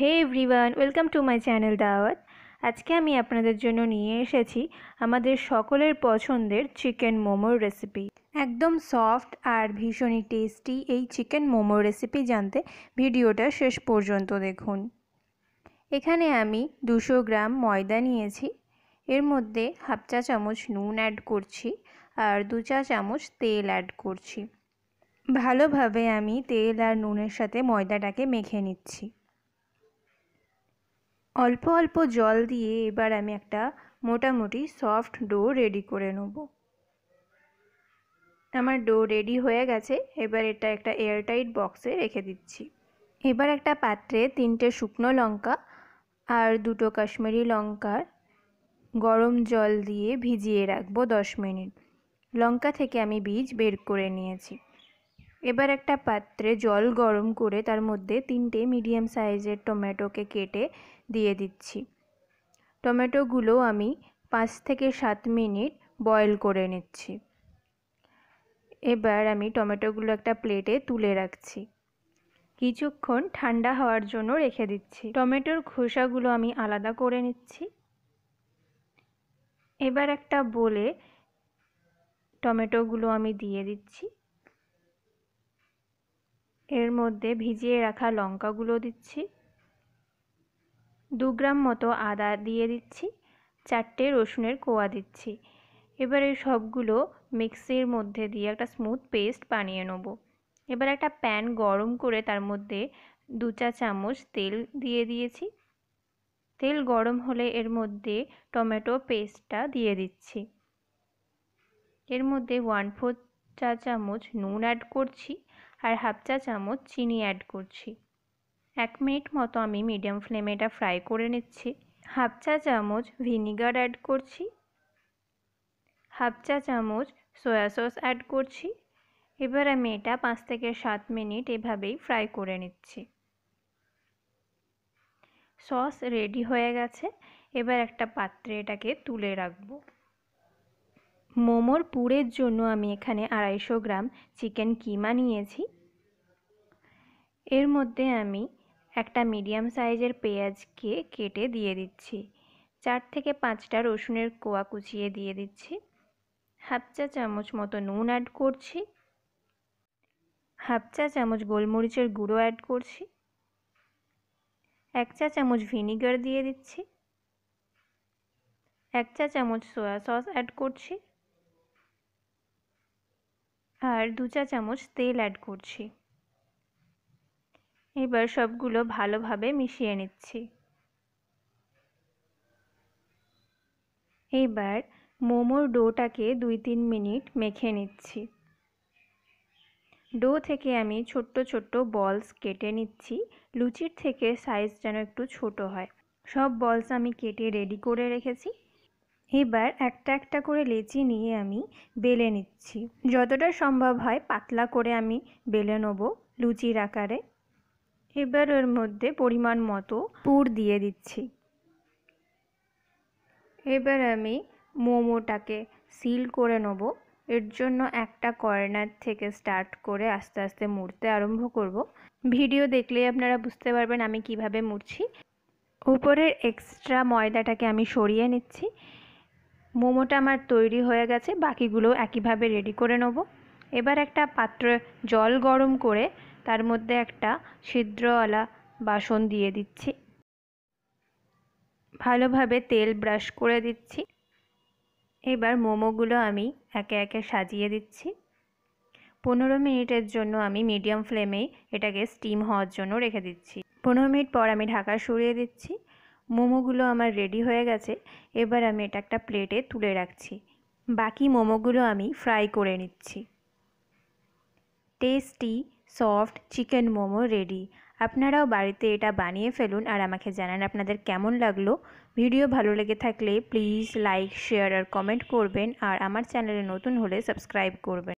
hey everyone welcome to my channel Dawat আজকে আমি আপনাদের জন্য নিয়ে এসেছি আমাদের সকলের পছন্দের চিকেন মোমোর রেসিপি একদম সফট আর ভীষণই টেস্টি এই চিকেন মোমোর রেসিপি জানতে ভিডিওটা শেষ পর্যন্ত দেখুন এখানে আমি দুশো গ্রাম ময়দা নিয়েছি এর মধ্যে হাফ চা চামচ নুন অ্যাড করছি আর দু চা চামচ তেল অ্যাড করছি ভালোভাবে আমি তেল আর নুনের সাথে ময়দাটাকে মেখে নিচ্ছি অল্প অল্প জল দিয়ে এবার আমি একটা মোটামুটি সফট ডো রেডি করে নেব আমার ডো রেডি হয়ে গেছে এবার এটা একটা এয়ারটাইট বক্সে রেখে দিচ্ছি এবার একটা পাত্রে তিনটে শুকনো লঙ্কা আর দুটো কাশ্মীরি লঙ্কার গরম জল দিয়ে ভিজিয়ে রাখবো দশ মিনিট লঙ্কা থেকে আমি বীজ বের করে নিয়েছি এবার একটা পাত্রে জল গরম করে তার মধ্যে তিনটে মিডিয়াম সাইজের টমেটোকে কেটে দিয়ে দিচ্ছি টমেটোগুলো আমি পাঁচ থেকে সাত মিনিট বয়েল করে নিচ্ছি এবার আমি টমেটোগুলো একটা প্লেটে তুলে রাখছি কিছুক্ষণ ঠান্ডা হওয়ার জন্য রেখে দিচ্ছি টমেটোর খোসাগুলো আমি আলাদা করে নিচ্ছি এবার একটা বলে টমেটোগুলো আমি দিয়ে দিচ্ছি এর মধ্যে ভিজিয়ে রাখা লঙ্কাগুলো দিচ্ছি দু গ্রাম মতো আদা দিয়ে দিচ্ছি চারটে রসুনের কোয়া দিচ্ছি এবারে সবগুলো মিক্সির মধ্যে দিয়ে একটা স্মুথ পেস্ট বানিয়ে নেব এবার একটা প্যান গরম করে তার মধ্যে দু চা চামচ তেল দিয়ে দিয়েছি তেল গরম হলে এর মধ্যে টমেটো পেস্টটা দিয়ে দিচ্ছি এর মধ্যে ওয়ান ফোর চা চামচ নুন অ্যাড করছি আর হাফ চা চামচ চিনি অ্যাড করছি এক মিনিট মতো আমি মিডিয়াম ফ্লেমে এটা ফ্রাই করে নিচ্ছি হাফ চা চামচ ভিনিগার অ্যাড করছি হাফ চা চামচ সয়া সস অ্যাড করছি এবার আমি এটা পাঁচ থেকে সাত মিনিট এভাবেই ফ্রাই করে নিচ্ছি সস রেডি হয়ে গেছে এবার একটা পাত্রে এটাকে তুলে রাখবো মোমোর পুরের জন্য আমি এখানে আড়াইশো গ্রাম চিকেন কিমা নিয়েছি এর মধ্যে আমি একটা মিডিয়াম সাইজের পেঁয়াজকে কেটে দিয়ে দিচ্ছি চার থেকে পাঁচটা রসুনের কোয়া কুচিয়ে দিয়ে দিচ্ছি হাফ চা চামচ মতো নুন অ্যাড করছি হাফ চা চামচ গোলমরিচের গুঁড়ো অ্যাড করছি এক চা চামচ ভিনিগার দিয়ে দিচ্ছি এক চা চামচ সোয়া সস অ্যাড করছি আর দু চা চামচ তেল অ্যাড করছি এবার সবগুলো ভালোভাবে মিশিয়ে নিচ্ছি এবার মোমোর ডোটাকে দুই তিন মিনিট মেখে নিচ্ছি ডো থেকে আমি ছোট্ট ছোট্ট বলস কেটে নিচ্ছি লুচির থেকে সাইজ যেন একটু ছোট হয় সব বলস আমি কেটে রেডি করে রেখেছি এবার একটা একটা করে লেচি নিয়ে আমি বেলে নিচ্ছি যতটা সম্ভব হয় পাতলা করে আমি বেলে নেবো লুচির আকারে এবার এর মধ্যে পরিমাণ মতো পুর দিয়ে দিচ্ছি এবার আমি মোমোটাকে সিল করে নেব এর জন্য একটা কর্নার থেকে স্টার্ট করে আস্তে আস্তে মুড়তে আরম্ভ করব ভিডিও দেখলেই আপনারা বুঝতে পারবেন আমি কিভাবে মুড়ছি উপরের এক্সট্রা ময়দাটাকে আমি সরিয়ে নিচ্ছি মোমোটা আমার তৈরি হয়ে গেছে বাকিগুলো একইভাবে রেডি করে নেব এবার একটা পাত্রে জল গরম করে তার মধ্যে একটা ছিদ্রওয়ালা বাসন দিয়ে দিচ্ছি ভালোভাবে তেল ব্রাশ করে দিচ্ছি এবার মোমোগুলো আমি একে একে সাজিয়ে দিচ্ছি পনেরো মিনিটের জন্য আমি মিডিয়াম ফ্লেমে এটাকে স্টিম হওয়ার জন্য রেখে দিচ্ছি পনেরো মিনিট পর আমি ঢাকা সরিয়ে দিচ্ছি মোমোগুলো আমার রেডি হয়ে গেছে এবার আমি এটা একটা প্লেটে তুলে রাখছি বাকি মোমোগুলো আমি ফ্রাই করে নিচ্ছি tasty soft chicken momo ready আপনারাও বাড়িতে এটা বানিয়ে ফেলুন আর আমাকে জানান আপনাদের কেমন লাগলো ভিডিও ভালো লেগে থাকলে প্লিজ লাইক শেয়ার আর কমেন্ট করবেন আর আমার চ্যানেলে নতুন হলে সাবস্ক্রাইব করবেন